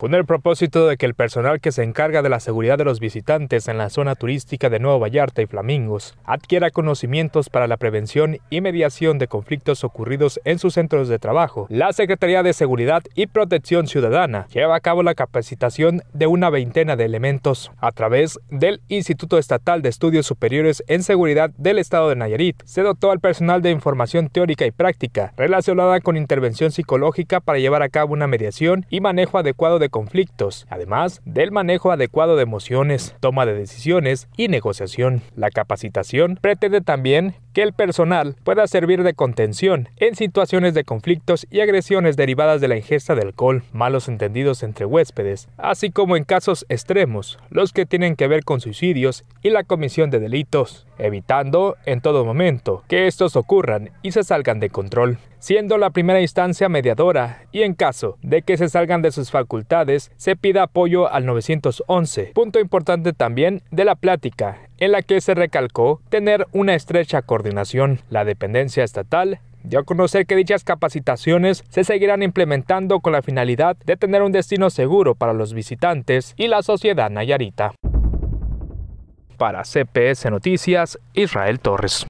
con el propósito de que el personal que se encarga de la seguridad de los visitantes en la zona turística de nuevo Vallarta y Flamingos adquiera conocimientos para la prevención y mediación de conflictos ocurridos en sus centros de trabajo. La Secretaría de Seguridad y Protección Ciudadana lleva a cabo la capacitación de una veintena de elementos a través del Instituto Estatal de Estudios Superiores en Seguridad del Estado de Nayarit. Se dotó al personal de información teórica y práctica relacionada con intervención psicológica para llevar a cabo una mediación y manejo adecuado de conflictos, además del manejo adecuado de emociones, toma de decisiones y negociación. La capacitación pretende también el personal pueda servir de contención en situaciones de conflictos y agresiones derivadas de la ingesta de alcohol, malos entendidos entre huéspedes, así como en casos extremos, los que tienen que ver con suicidios y la comisión de delitos, evitando en todo momento que estos ocurran y se salgan de control, siendo la primera instancia mediadora y en caso de que se salgan de sus facultades, se pida apoyo al 911. Punto importante también de la plática en la que se recalcó tener una estrecha coordinación. La dependencia estatal dio a conocer que dichas capacitaciones se seguirán implementando con la finalidad de tener un destino seguro para los visitantes y la sociedad nayarita. Para CPS Noticias, Israel Torres.